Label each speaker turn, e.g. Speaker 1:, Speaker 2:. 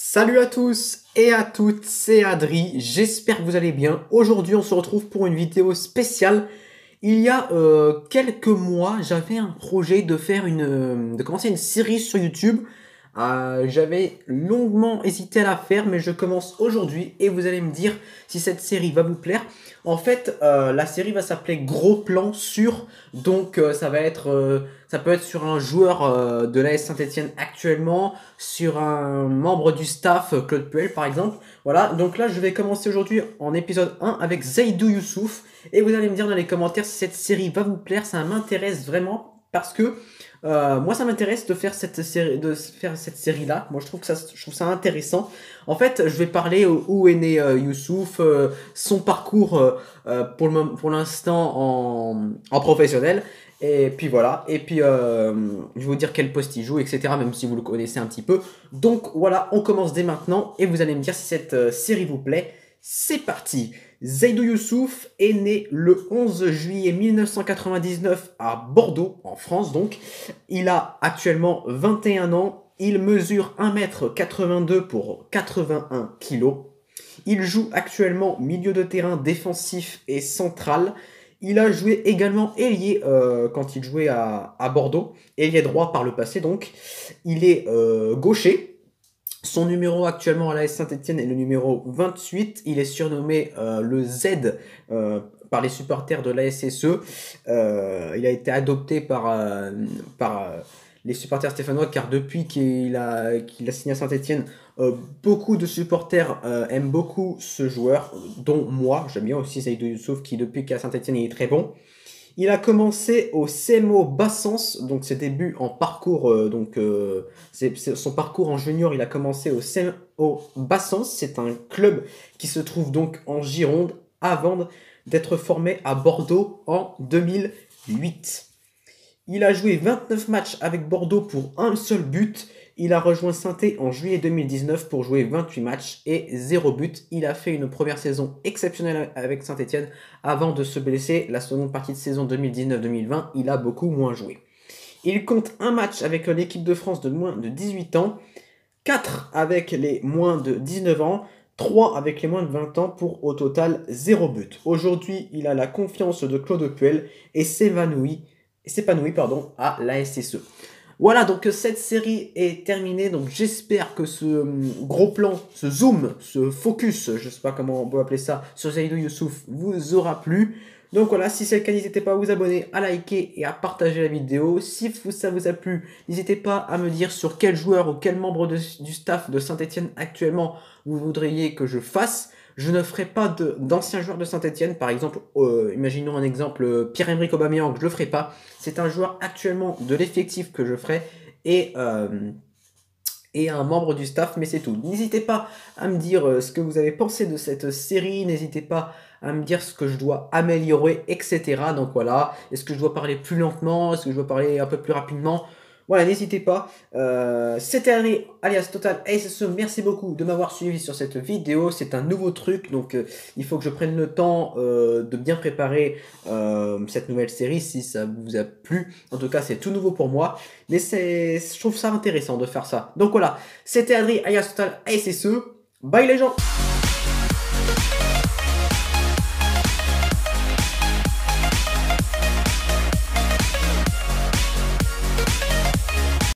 Speaker 1: Salut à tous et à toutes, c'est Adri, j'espère que vous allez bien. Aujourd'hui on se retrouve pour une vidéo spéciale. Il y a euh, quelques mois j'avais un projet de faire une. Euh, de commencer une série sur YouTube euh, J'avais longuement hésité à la faire, mais je commence aujourd'hui et vous allez me dire si cette série va vous plaire. En fait, euh, la série va s'appeler Gros Plan Sur, donc euh, ça va être, euh, ça peut être sur un joueur de l'AS Saint-Etienne actuellement, sur un membre du staff, Claude Puel par exemple. Voilà, donc là je vais commencer aujourd'hui en épisode 1 avec Zaidou Youssouf et vous allez me dire dans les commentaires si cette série va vous plaire, ça m'intéresse vraiment parce que euh, moi ça m'intéresse de faire cette série de faire cette série là moi je trouve que ça je trouve ça intéressant en fait je vais parler où est né euh, Youssouf euh, son parcours pour l'instant en, en professionnel et puis voilà et puis je vais vous dire quel poste il joue etc même si vous le connaissez un petit peu donc voilà on commence dès maintenant et vous allez me dire si cette série vous plaît c'est parti Zaidou Youssouf est né le 11 juillet 1999 à Bordeaux, en France donc. Il a actuellement 21 ans, il mesure 1m82 pour 81 kg. Il joue actuellement milieu de terrain défensif et central. Il a joué également ailier euh, quand il jouait à, Bordeaux, ailier droit par le passé donc. Il est euh, gaucher, son numéro actuellement à l'AS Saint-Etienne est le numéro 28. Il est surnommé euh, le Z euh, par les supporters de l'ASSE. Euh, il a été adopté par, euh, par les supporters stéphanois car depuis qu'il a, qu'il a signé à Saint-Etienne, beaucoup de supporters aiment beaucoup ce joueur, dont moi. J'aime bien aussi Zaidou Youssouf qui depuis qu'il à Saint-Etienne il est très bon. Il a commencé au CMO Bassens, donc ses débuts en parcours, euh, donc euh, son parcours en junior, il a commencé au CMO Bassens, c'est un club qui se trouve donc en Gironde avant d'être formé à Bordeaux en 2008. Il a joué 29 matchs avec Bordeaux pour un seul but. Il a rejoint saint étienne en juillet 2019 pour jouer 28 matchs et 0 but. Il a fait une première saison exceptionnelle avec saint étienne avant de se blesser. La seconde partie de saison 2019-2020, il a beaucoup moins joué. Il compte un match avec l'équipe de France de moins de 18 ans, 4 avec les moins de 19 ans, 3 avec les moins de 20 ans pour au total 0 but. Aujourd'hui, il a la confiance de Claude Puel et s'évanouit s'épanouit pardon, à la SSE. Voilà, donc euh, cette série est terminée. Donc j'espère que ce euh, gros plan, ce zoom, ce focus, je sais pas comment on peut appeler ça, sur Zaidou Youssouf vous aura plu. Donc voilà, si c'est le cas, n'hésitez pas à vous abonner, à liker et à partager la vidéo. Si ça vous a plu, n'hésitez pas à me dire sur quel joueur ou quel membre du staff de Saint-Etienne actuellement vous voudriez que je fasse. Je ne ferai pas d'anciens joueurs de Saint-Etienne, par exemple, euh, imaginons un exemple, euh, Pierre-Emerick Aubameyang, je le ferai pas. C'est un joueur actuellement de l'effectif que je ferai et, euh, et un membre du staff, mais c'est tout. N'hésitez pas à me dire ce que vous avez pensé de cette série, n'hésitez pas à me dire ce que je dois améliorer, etc. Donc voilà, est-ce que je dois parler plus lentement, est-ce que je dois parler un peu plus rapidement voilà, n'hésitez pas. Euh, c'était André, alias Total ASSE. Merci beaucoup de m'avoir suivi sur cette vidéo. C'est un nouveau truc, donc euh, il faut que je prenne le temps euh, de bien préparer cette nouvelle série si ça vous a plu. En tout cas, c'est tout nouveau pour moi. Mais je trouve ça intéressant de faire ça. Donc voilà, c'était André, alias Total ASSE. Bye les gens